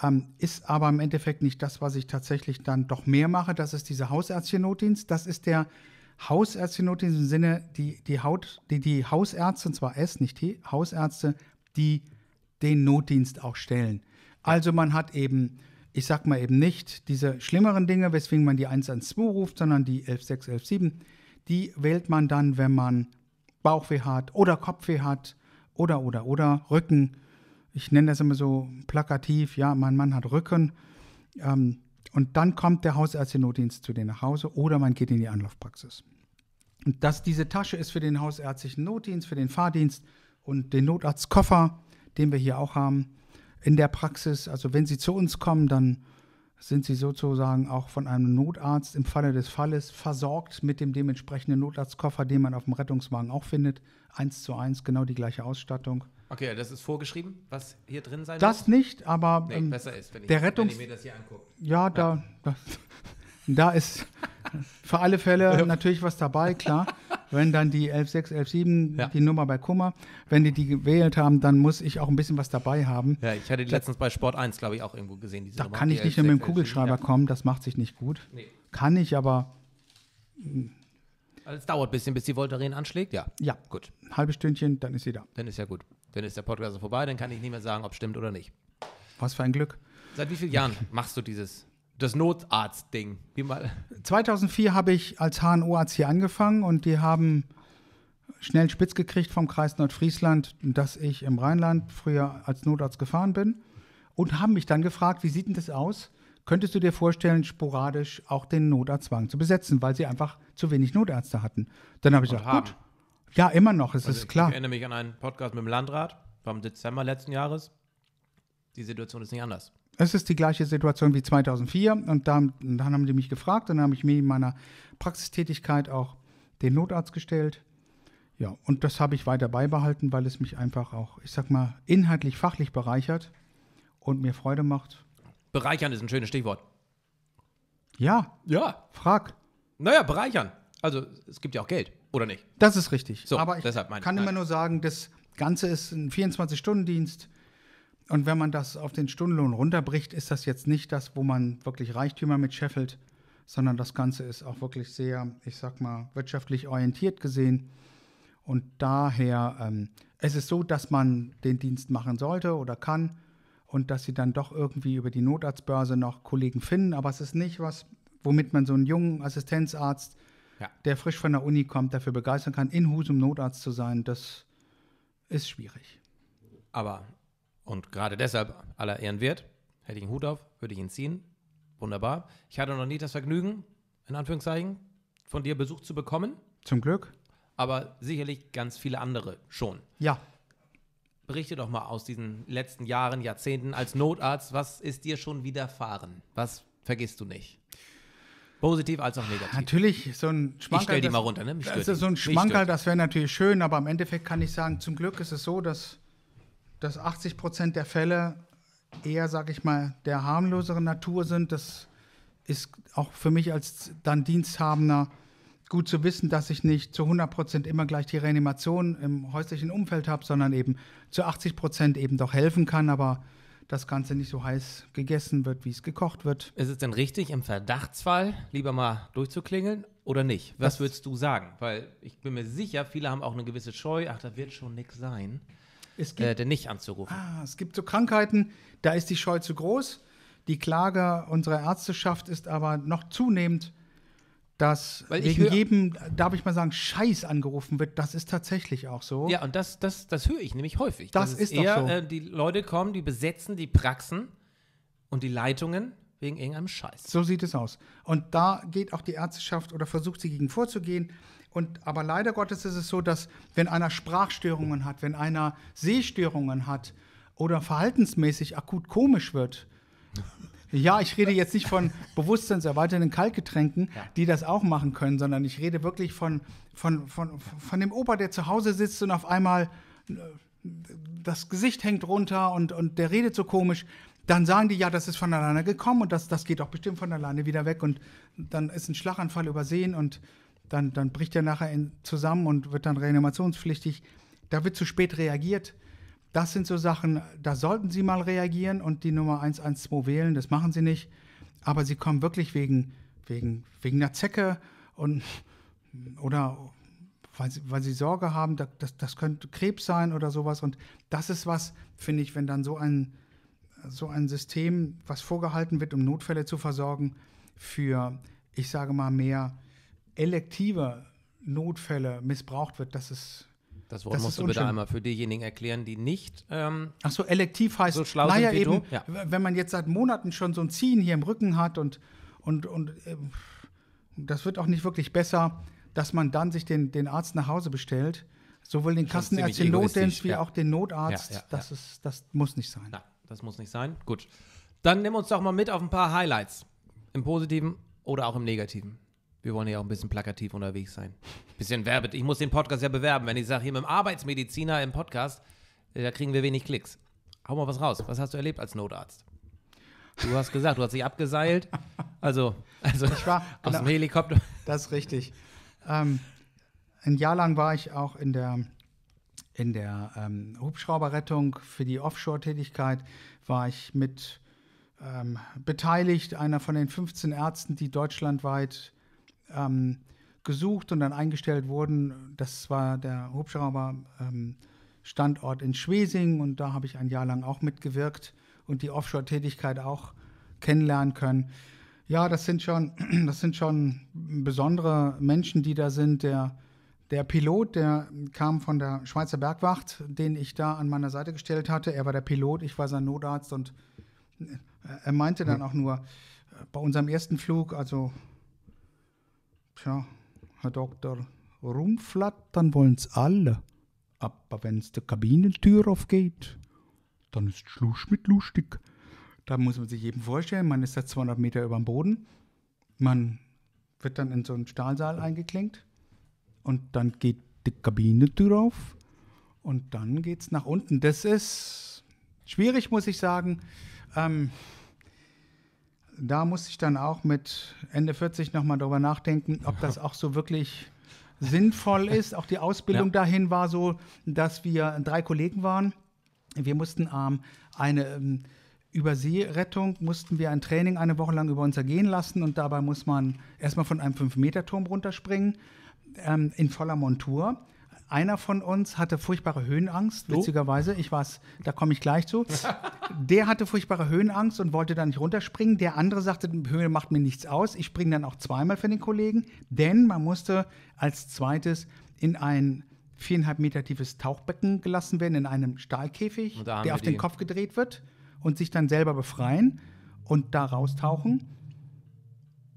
Ähm, ist aber im Endeffekt nicht das, was ich tatsächlich dann doch mehr mache. Das ist dieser Hausärztchen-Notdienst. Das ist der Hausärztin in diesem Sinne, die, die, Haut, die, die Hausärzte, und zwar S, nicht T, Hausärzte, die den Notdienst auch stellen. Also man hat eben, ich sag mal eben nicht diese schlimmeren Dinge, weswegen man die 112 ruft, sondern die 116, 117, die wählt man dann, wenn man Bauchweh hat oder Kopfweh hat oder, oder, oder Rücken. Ich nenne das immer so plakativ, ja, mein Mann hat Rücken. Ähm, und dann kommt der Hausärzte-Notdienst zu dir nach Hause oder man geht in die Anlaufpraxis. Und das, diese Tasche ist für den hausärztlichen Notdienst, für den Fahrdienst und den Notarztkoffer, den wir hier auch haben, in der Praxis. Also wenn Sie zu uns kommen, dann sind Sie sozusagen auch von einem Notarzt im Falle des Falles versorgt mit dem dementsprechenden Notarztkoffer, den man auf dem Rettungswagen auch findet. Eins zu eins, genau die gleiche Ausstattung.
Okay, das ist vorgeschrieben, was hier drin sein das muss? Das nicht, aber nee, ähm, besser ist, wenn ich, der Rettungs wenn ich mir das hier angucke. Ja, ja. da,
da da ist für alle Fälle natürlich was dabei, klar. Wenn dann die 11.6, 11.7, ja. die Nummer bei Kummer, wenn die die gewählt haben, dann muss ich auch ein bisschen was dabei haben. Ja, ich hatte die letztens
bei Sport 1, glaube ich, auch irgendwo gesehen. Diese da Nummer, kann ich nicht nur mit dem Kugelschreiber
11, kommen, das macht sich nicht gut. Nee. Kann ich, aber.
Also es dauert ein bisschen, bis die Voltaren anschlägt, ja.
Ja. Gut. Halbes Stündchen, dann ist sie da.
Dann ist ja gut. Dann ist der Podcast vorbei, dann kann ich nicht mehr sagen, ob stimmt oder nicht. Was für ein Glück. Seit wie vielen Jahren machst du dieses das Notarzt-Ding.
2004 habe ich als HNO-Arzt hier angefangen und die haben schnell spitz gekriegt vom Kreis Nordfriesland, dass ich im Rheinland früher als Notarzt gefahren bin und haben mich dann gefragt, wie sieht denn das aus? Könntest du dir vorstellen, sporadisch auch den Notarztwagen zu besetzen, weil sie einfach zu wenig Notärzte hatten? Dann habe ich und gesagt, haben. gut. Ja, immer noch, es also ist ich klar. Ich
erinnere mich an einen Podcast mit dem Landrat vom Dezember letzten Jahres. Die Situation ist nicht anders
es ist die gleiche Situation wie 2004 und dann, dann haben die mich gefragt und dann habe ich mir in meiner Praxistätigkeit auch den Notarzt gestellt. Ja, und das habe ich weiter beibehalten, weil es mich einfach auch, ich sag mal, inhaltlich, fachlich bereichert und mir Freude macht.
Bereichern ist ein schönes Stichwort.
Ja. Ja. Frag.
Naja, bereichern. Also es gibt ja auch Geld, oder nicht? Das ist richtig. So, Aber ich deshalb meine, kann nein. immer
nur sagen, das Ganze ist ein 24-Stunden-Dienst und wenn man das auf den Stundenlohn runterbricht, ist das jetzt nicht das, wo man wirklich Reichtümer mit scheffelt, sondern das Ganze ist auch wirklich sehr, ich sag mal, wirtschaftlich orientiert gesehen. Und daher ähm, es ist so, dass man den Dienst machen sollte oder kann und dass sie dann doch irgendwie über die Notarztbörse noch Kollegen finden. Aber es ist nicht was, womit man so einen jungen Assistenzarzt, ja. der frisch von der Uni kommt, dafür begeistern kann, in Husum Notarzt zu sein. Das ist schwierig.
Aber und gerade deshalb aller Ehren wert. Hätte ich einen Hut auf, würde ich ihn ziehen. Wunderbar. Ich hatte noch nie das Vergnügen, in Anführungszeichen, von dir Besuch zu bekommen. Zum Glück. Aber sicherlich ganz viele andere schon. Ja. Berichte doch mal aus diesen letzten Jahren, Jahrzehnten als Notarzt, was ist dir schon widerfahren? Was vergisst du nicht? Positiv als auch negativ.
Natürlich, so ein Schmankerl. Ich stell die das, mal runter, ne? Mich das, so ein Schmankerl, das wäre natürlich schön, aber im Endeffekt kann ich sagen, zum Glück ist es so, dass dass 80 Prozent der Fälle eher, sag ich mal, der harmloseren Natur sind. Das ist auch für mich als dann Diensthabender gut zu wissen, dass ich nicht zu 100 Prozent immer gleich die Reanimation im häuslichen Umfeld habe, sondern eben zu 80 Prozent eben doch helfen kann, aber das Ganze nicht so heiß gegessen wird, wie es gekocht wird.
Ist es denn richtig, im Verdachtsfall lieber mal durchzuklingeln oder nicht? Was das würdest du sagen? Weil ich bin mir sicher, viele haben auch eine gewisse Scheu, ach, da wird schon nichts
sein. Äh, gibt, äh, denn nicht anzurufen. Ah, es gibt so Krankheiten, da ist die Scheu zu groß. Die Klage unserer Ärzteschaft ist aber noch zunehmend, dass Weil wegen jedem, darf ich mal sagen, Scheiß angerufen wird. Das ist tatsächlich auch so. Ja, und das,
das, das höre ich nämlich häufig. Das, das ist, ist eher, so. äh, die Leute kommen, die besetzen die Praxen und die Leitungen wegen irgendeinem Scheiß.
So sieht es aus. Und da geht auch die Ärzteschaft oder versucht sie gegen vorzugehen. Und, aber leider Gottes ist es so, dass wenn einer Sprachstörungen hat, wenn einer Sehstörungen hat oder verhaltensmäßig akut komisch wird, ja, ich rede jetzt nicht von bewusstseinserweiternden Kaltgetränken, ja. die das auch machen können, sondern ich rede wirklich von, von, von, von dem Opa, der zu Hause sitzt und auf einmal äh, das Gesicht hängt runter und, und der redet so komisch dann sagen die, ja, das ist von alleine gekommen und das, das geht auch bestimmt von alleine wieder weg und dann ist ein Schlaganfall übersehen und dann, dann bricht er nachher in, zusammen und wird dann reanimationspflichtig. Da wird zu spät reagiert. Das sind so Sachen, da sollten Sie mal reagieren und die Nummer 112 wählen, das machen Sie nicht. Aber Sie kommen wirklich wegen, wegen, wegen einer Zecke und, oder weil sie, weil sie Sorge haben, das, das könnte Krebs sein oder sowas. Und das ist was, finde ich, wenn dann so ein so ein System, was vorgehalten wird, um Notfälle zu versorgen, für, ich sage mal, mehr elektive Notfälle missbraucht wird, das ist. Das Wort das musst du bitte einmal
für diejenigen erklären, die nicht. Ähm, Ach so, elektiv heißt, so schlau naja, eben, ja.
wenn man jetzt seit Monaten schon so ein Ziehen hier im Rücken hat und, und, und äh, das wird auch nicht wirklich besser, dass man dann sich den, den Arzt nach Hause bestellt. Sowohl den Kassenärztin Notdienst, wie ja. auch den Notarzt. Ja, das, ist, das muss nicht sein.
Das muss nicht sein. Gut. Dann nimm uns doch mal mit auf ein paar Highlights. Im Positiven oder auch im Negativen. Wir wollen ja auch ein bisschen plakativ unterwegs sein. Ein Bisschen werbet. Ich muss den Podcast ja bewerben. Wenn ich sage, hier mit dem Arbeitsmediziner im Podcast, äh, da kriegen wir wenig Klicks. Hau mal was raus. Was hast du erlebt als Notarzt?
Du hast gesagt, du hast dich abgeseilt. Also, also ich war, aus genau, dem Helikopter. Das ist richtig. Ähm, ein Jahr lang war ich auch in der in der ähm, Hubschrauberrettung für die Offshore-Tätigkeit war ich mit ähm, beteiligt, einer von den 15 Ärzten, die deutschlandweit ähm, gesucht und dann eingestellt wurden. Das war der Hubschrauberstandort ähm, in Schwesing und da habe ich ein Jahr lang auch mitgewirkt und die Offshore-Tätigkeit auch kennenlernen können. Ja, das sind schon, das sind schon besondere Menschen, die da sind. Der der Pilot, der kam von der Schweizer Bergwacht, den ich da an meiner Seite gestellt hatte. Er war der Pilot, ich war sein Notarzt und äh, er meinte dann auch nur, äh, bei unserem ersten Flug, also, tja, Herr Doktor, rumflattern wollen's alle. Aber wenn's die Kabinentür aufgeht, dann ist Schluss mit lustig. Da muss man sich eben vorstellen, man ist da 200 Meter über dem Boden, man wird dann in so einen Stahlsaal eingeklinkt und dann geht die Kabine drauf und dann geht es nach unten. Das ist schwierig, muss ich sagen. Ähm, da muss ich dann auch mit Ende 40 nochmal drüber nachdenken, ob das auch so wirklich sinnvoll äh, ist. Auch die Ausbildung ja. dahin war so, dass wir drei Kollegen waren. Wir mussten ähm, eine ähm, Überseerettung, mussten wir ein Training eine Woche lang über uns ergehen lassen und dabei muss man erstmal von einem 5-Meter-Turm runterspringen ähm, in voller Montur. Einer von uns hatte furchtbare Höhenangst, du? witzigerweise. Ich weiß, da komme ich gleich zu. Der hatte furchtbare Höhenangst und wollte da nicht runterspringen. Der andere sagte, Höhe macht mir nichts aus. Ich springe dann auch zweimal für den Kollegen, denn man musste als zweites in ein viereinhalb Meter tiefes Tauchbecken gelassen werden, in einem Stahlkäfig, der auf den Kopf gedreht wird und sich dann selber befreien und da raustauchen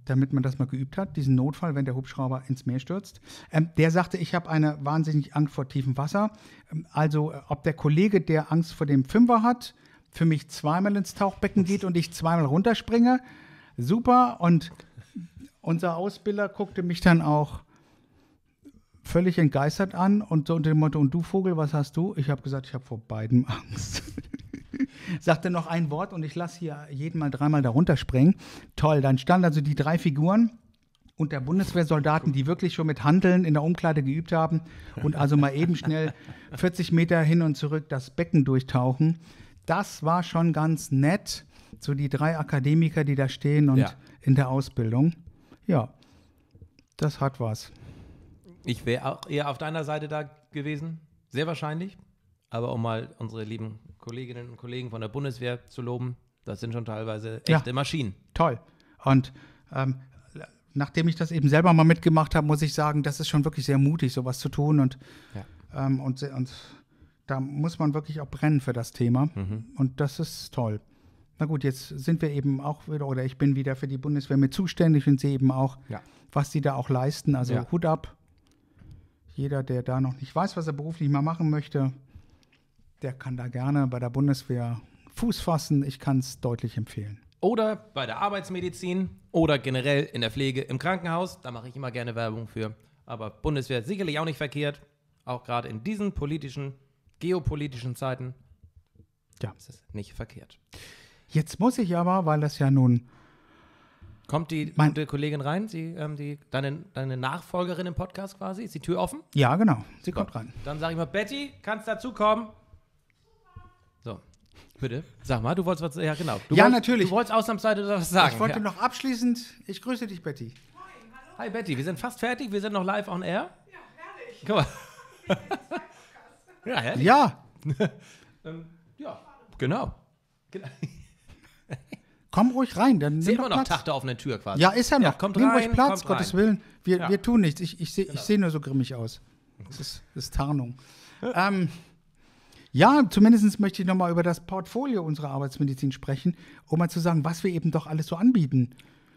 damit man das mal geübt hat, diesen Notfall, wenn der Hubschrauber ins Meer stürzt. Ähm, der sagte, ich habe eine wahnsinnige Angst vor tiefem Wasser. Ähm, also äh, ob der Kollege, der Angst vor dem Fünfer hat, für mich zweimal ins Tauchbecken geht und ich zweimal runterspringe, super. Und unser Ausbilder guckte mich dann auch völlig entgeistert an und so unter dem Motto, und du Vogel, was hast du? Ich habe gesagt, ich habe vor beidem Angst sagte noch ein Wort und ich lasse hier jeden mal dreimal darunter springen. Toll, dann standen also die drei Figuren und der Bundeswehrsoldaten, die wirklich schon mit Handeln in der Umkleide geübt haben und also mal eben schnell 40 Meter hin und zurück das Becken durchtauchen. Das war schon ganz nett. So die drei Akademiker, die da stehen und ja. in der Ausbildung. Ja, das hat was.
Ich wäre auch eher auf deiner Seite da gewesen, sehr wahrscheinlich. Aber um mal unsere lieben Kolleginnen und Kollegen von der Bundeswehr zu loben. Das sind schon teilweise echte
ja, Maschinen. Toll. Und ähm, nachdem ich das eben selber mal mitgemacht habe, muss ich sagen, das ist schon wirklich sehr mutig, sowas zu tun. Und, ja. ähm, und, und da muss man wirklich auch brennen für das Thema. Mhm. Und das ist toll. Na gut, jetzt sind wir eben auch wieder, oder ich bin wieder für die Bundeswehr mit zuständig und sehe eben auch, ja. was die da auch leisten. Also ja. Hut ab. Jeder, der da noch nicht weiß, was er beruflich mal machen möchte, der kann da gerne bei der Bundeswehr Fuß fassen. Ich kann es deutlich empfehlen.
Oder bei der Arbeitsmedizin oder generell in der Pflege im Krankenhaus. Da mache ich immer gerne Werbung für. Aber Bundeswehr sicherlich auch nicht verkehrt. Auch gerade in diesen politischen, geopolitischen Zeiten ja. ist es nicht verkehrt.
Jetzt muss ich aber, weil das ja nun.
Kommt die mein, Kollegin rein, sie, ähm, die, deine, deine Nachfolgerin im Podcast quasi? Ist die Tür offen? Ja, genau. Sie kommt rein. Dann sage ich mal, Betty, kannst
dazukommen.
Bitte? Sag mal, du wolltest was. Ja, genau. Du ja, wolltest, natürlich. Du
wolltest ausnahmsweise was sagen. Ich wollte ja. noch abschließend. Ich grüße dich, Betty. Hi, hallo. Hi, Betty. Wir sind fast
fertig. Wir sind noch live on air. Ja, herrlich. Guck mal. ja, herrlich. Ja. ähm, ja, genau.
Komm ruhig rein. Dann Sehen wir noch Platz. Tachte auf
einer Tür quasi. Ja, ist er noch. Ja, kommt Nimm ruhig rein, Platz, Gottes rein. Willen.
Wir, ja. wir tun nichts. Ich, ich sehe genau. seh nur so grimmig aus. Das ist, das ist Tarnung. ähm. Ja, zumindest möchte ich nochmal über das Portfolio unserer Arbeitsmedizin sprechen, um mal zu sagen, was wir eben doch alles so anbieten.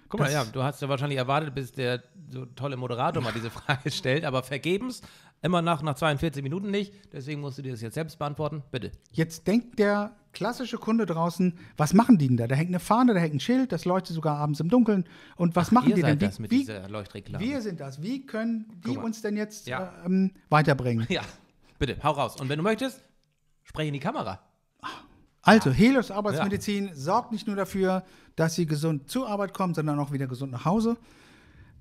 Guck mal, ja,
du hast ja wahrscheinlich erwartet, bis der so tolle Moderator mal diese Frage stellt, aber vergebens, immer nach, nach 42 Minuten nicht. Deswegen musst du dir das jetzt selbst beantworten. Bitte.
Jetzt denkt der klassische Kunde draußen, was machen die denn da? Da hängt eine Fahne, da hängt ein Schild, das leuchtet sogar abends im Dunkeln. Und was Ach, machen die denn? Das mit wie,
dieser Leuchtreklame. Wir
sind das. Wie können die uns denn jetzt ja. ähm, weiterbringen?
Ja, bitte, hau raus. Und wenn du möchtest, Spreche in die Kamera.
Also, Helios Arbeitsmedizin ja. sorgt nicht nur dafür, dass Sie gesund zur Arbeit kommen, sondern auch wieder gesund nach Hause.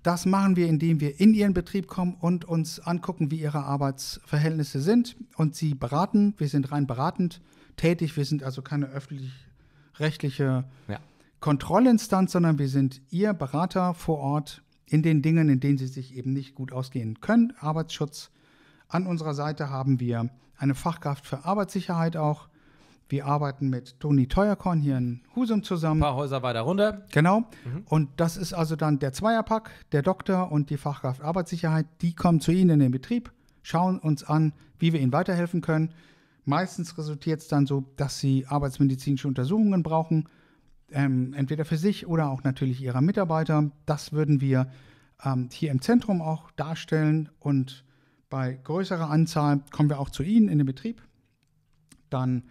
Das machen wir, indem wir in Ihren Betrieb kommen und uns angucken, wie Ihre Arbeitsverhältnisse sind und Sie beraten. Wir sind rein beratend tätig. Wir sind also keine öffentlich-rechtliche ja. Kontrollinstanz, sondern wir sind Ihr Berater vor Ort in den Dingen, in denen Sie sich eben nicht gut ausgehen können. Arbeitsschutz, an unserer Seite haben wir eine Fachkraft für Arbeitssicherheit auch. Wir arbeiten mit Toni Teuerkorn hier in Husum zusammen. Ein paar Häuser weiter runter. Genau. Mhm. Und das ist also dann der Zweierpack, der Doktor und die Fachkraft Arbeitssicherheit. Die kommen zu Ihnen in den Betrieb, schauen uns an, wie wir Ihnen weiterhelfen können. Meistens resultiert es dann so, dass Sie arbeitsmedizinische Untersuchungen brauchen, ähm, entweder für sich oder auch natürlich Ihrer Mitarbeiter. Das würden wir ähm, hier im Zentrum auch darstellen und bei größerer Anzahl kommen wir auch zu Ihnen in den Betrieb. Dann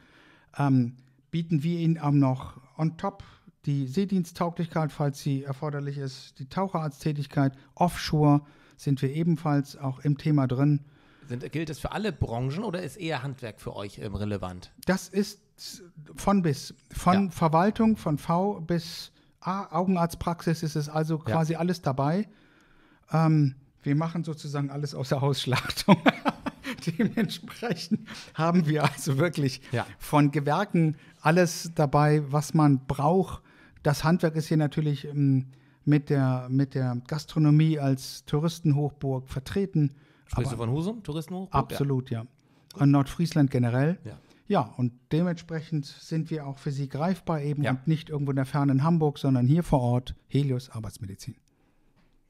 ähm, bieten wir Ihnen auch noch on top die Seediensttauglichkeit, falls sie erforderlich ist, die Taucherarzttätigkeit, Offshore sind wir ebenfalls auch im Thema drin.
Sind, gilt das für alle Branchen oder ist eher Handwerk für euch ähm, relevant?
Das ist von bis. Von ja. Verwaltung, von V bis A, Augenarztpraxis ist es also quasi ja. alles dabei. Ähm, wir machen sozusagen alles außer Hausschlachtung. Dementsprechend haben wir also wirklich ja. von Gewerken alles dabei, was man braucht. Das Handwerk ist hier natürlich ähm, mit, der, mit der Gastronomie als Touristenhochburg vertreten. Sprichst Aber, du von Husum,
Touristenhochburg? Absolut,
ja. ja. Und Nordfriesland generell. Ja. ja. und dementsprechend sind wir auch für Sie greifbar eben und nicht irgendwo in der fernen Hamburg, sondern hier vor Ort, Helios Arbeitsmedizin.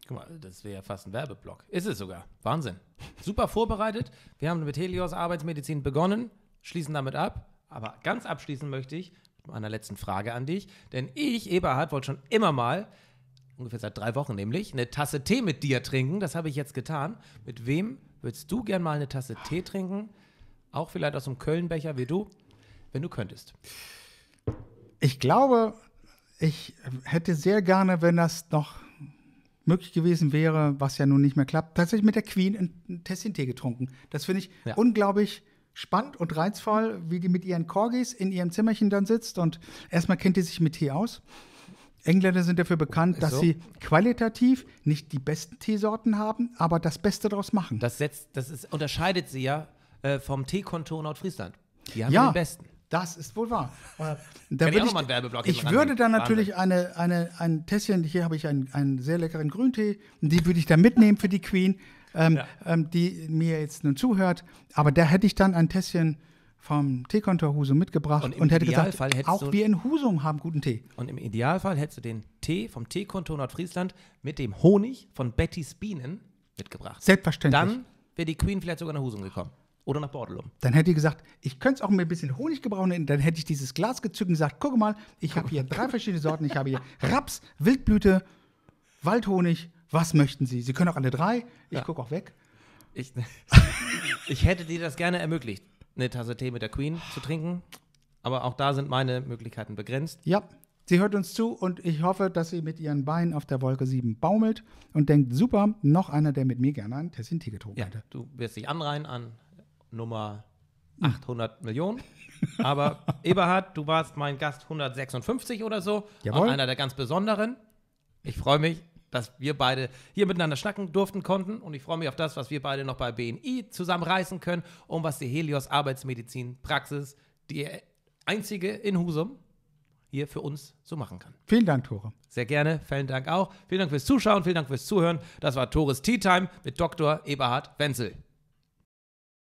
Guck mal, das wäre ja fast ein Werbeblock. Ist es sogar. Wahnsinn. Super vorbereitet. Wir haben mit Helios Arbeitsmedizin begonnen, schließen damit ab. Aber ganz abschließend möchte ich mit meiner letzten Frage an dich. Denn ich, Eberhard, wollte schon immer mal, ungefähr seit drei Wochen nämlich, eine Tasse Tee mit dir trinken. Das habe ich jetzt getan. Mit wem würdest du gern mal eine Tasse Tee trinken? Auch vielleicht aus einem Kölnbecher wie du, wenn du könntest.
Ich glaube, ich hätte sehr gerne, wenn das noch möglich gewesen wäre, was ja nun nicht mehr klappt, tatsächlich mit der Queen einen Tessin-Tee getrunken. Das finde ich ja. unglaublich spannend und reizvoll, wie die mit ihren Corgis in ihrem Zimmerchen dann sitzt und erstmal kennt die sich mit Tee aus. Engländer sind dafür bekannt, dass sie qualitativ nicht die besten Teesorten haben, aber das Beste daraus machen. Das, setzt, das ist,
unterscheidet sie ja äh, vom Teekontor Nordfriesland.
Die haben ja. den besten. Das ist wohl wahr. Äh, da ich, ich, ich würde dann natürlich eine, eine, ein Tässchen, hier habe ich einen, einen sehr leckeren Grüntee, die würde ich dann mitnehmen für die Queen, ähm, ja. ähm, die mir jetzt nun zuhört. Aber da hätte ich dann ein Tässchen vom Teekontor Husum mitgebracht und, und hätte Idealfall gesagt, auch wir in Husum haben guten Tee.
Und im Idealfall hättest du den Tee vom Teekontor Nordfriesland mit dem Honig von Bettys Bienen mitgebracht. Selbstverständlich. Dann wäre die Queen vielleicht sogar nach Husum gekommen. Oder nach Bordelum.
Dann hätte ich gesagt, ich könnte es auch mit ein bisschen Honig gebrauchen. Dann hätte ich dieses Glas gezückt und gesagt, guck mal, ich habe hier drei verschiedene Sorten. Ich habe hier Raps, Wildblüte, Waldhonig. Was möchten Sie? Sie können auch alle drei. Ich ja. gucke auch weg.
Ich, ich hätte dir das gerne ermöglicht, eine Tasse Tee mit der Queen zu trinken. Aber auch da sind meine Möglichkeiten begrenzt.
Ja, sie hört uns zu und ich hoffe, dass sie mit ihren Beinen auf der Wolke 7 baumelt und denkt, super, noch einer, der mit mir gerne einen Tessin Tee getrunken ja, hätte. Du
wirst dich anreihen an Nummer 800 Millionen. Aber Eberhard, du warst mein Gast 156 oder so. Jawohl. Und einer der ganz besonderen. Ich freue mich, dass wir beide hier miteinander schnacken durften, konnten. Und ich freue mich auf das, was wir beide noch bei BNI zusammenreißen können und was die Helios Arbeitsmedizin Praxis, die einzige in Husum, hier für uns so machen kann.
Vielen Dank, Tore.
Sehr gerne, vielen Dank auch. Vielen Dank fürs Zuschauen, vielen Dank fürs Zuhören. Das war Tores Tea Time mit Dr. Eberhard Wenzel.